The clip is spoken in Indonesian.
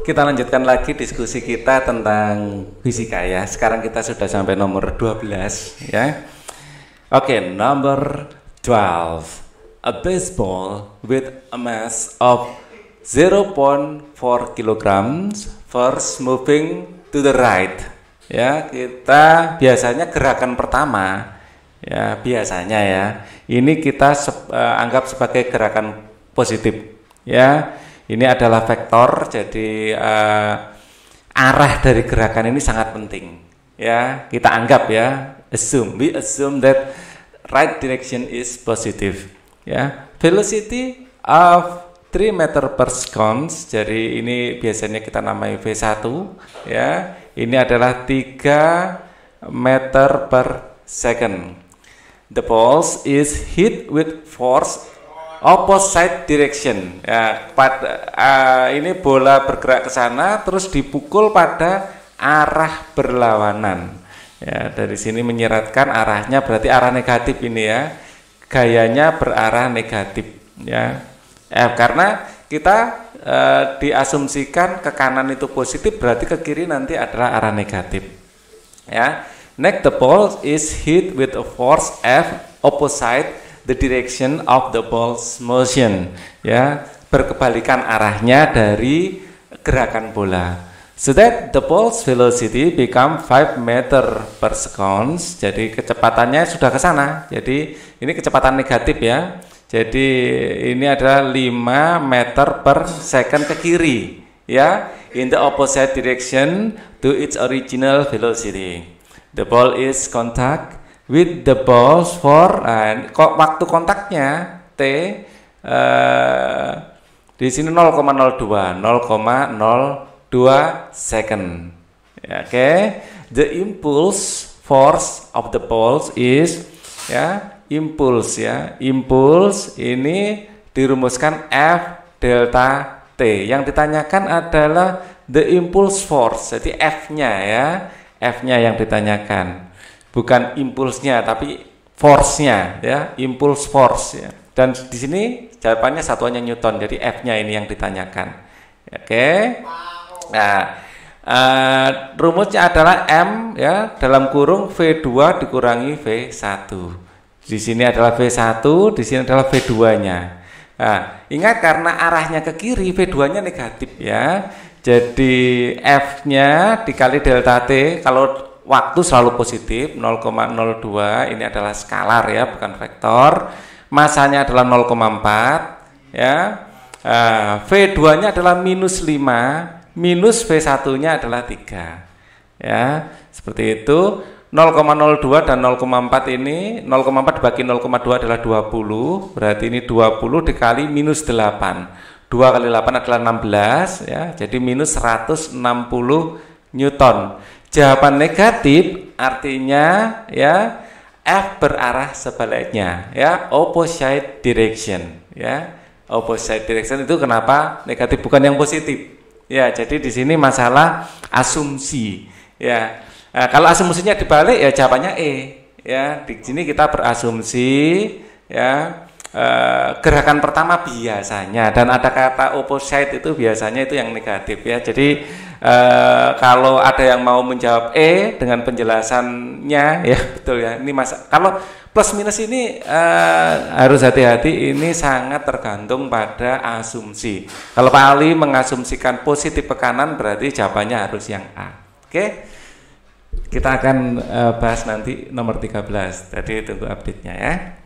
Kita lanjutkan lagi diskusi kita tentang fisika ya. Sekarang kita sudah sampai nomor 12 ya. Oke, okay, number 12. A baseball with a mass of 0.4 kg first moving to the right. Ya, kita biasanya gerakan pertama ya biasanya ya. Ini kita se uh, eh, anggap sebagai gerakan positif ya ini adalah vektor, jadi uh, arah dari gerakan ini sangat penting. Ya, kita anggap ya, assume we assume that right direction is positive. Ya, velocity of 3 meter per second. Jadi ini biasanya kita namai V1 ya. Ini adalah 3 meter per second. The pulse is hit with force opposite direction. Ya, pada uh, eh, ini bola bergerak ke sana terus dipukul pada arah berlawanan. Ya, dari sini menyeratkan arahnya berarti arah negatif ini ya. Gayanya berarah negatif ya. Eh, karena kita e, diasumsikan ke kanan itu positif berarti ke kiri nanti adalah arah negatif. Ya. Next the ball is hit with a force F opposite the direction of the ball's motion ya berkebalikan arahnya dari gerakan bola so that the ball's velocity become 5 meter per second jadi kecepatannya sudah ke sana jadi ini kecepatan negatif ya jadi ini adalah 5 meter per second ke kiri ya in the opposite direction to its original velocity the ball is contact with the boss for uh, waktu kontaknya T uh, di sini 0,02 0,02 second ya, oke okay? the impulse force of the pulse is ya impulse ya impulse ini dirumuskan F delta T yang ditanyakan adalah the impulse force jadi F-nya ya F-nya yang ditanyakan bukan impulsnya tapi force-nya ya, impuls force ya. Dan di sini jawabannya satuannya Newton. Jadi F-nya ini yang ditanyakan. Oke. Nah, uh, rumusnya adalah M ya dalam kurung V2 dikurangi V1. Di sini adalah V1, di sini adalah V2-nya. Nah, ingat karena arahnya ke kiri V2-nya negatif ya. Jadi F-nya dikali delta T kalau Waktu selalu positif 0,02 ini adalah skalar ya bukan vektor. Masanya adalah 0,4 ya. Eh, V2-nya adalah minus 5, minus V1-nya adalah 3. Ya, seperti itu. 0,02 dan 0,4 ini 0,4 dibagi 0,2 adalah 20 berarti ini 20 dikali minus 8 2 kali 8 adalah 16 ya jadi minus 160 Newton Jawaban negatif artinya ya F berarah sebaliknya ya opposite direction ya opposite direction itu kenapa negatif bukan yang positif ya jadi di sini masalah asumsi ya nah, kalau asumsinya dibalik ya jawabannya E ya di sini kita berasumsi ya Eh, gerakan pertama biasanya dan ada kata opposite itu biasanya itu yang negatif ya. Jadi uh, kalau ada yang mau menjawab E dengan penjelasannya ya betul ya. Ini masa kalau plus minus ini uh, harus hati-hati ini sangat tergantung pada asumsi. Kalau Pak Ali mengasumsikan positif ke kanan berarti jawabannya harus yang A. Oke. Okay? Kita akan bahas nanti nomor 13. jadi tunggu update-nya ya.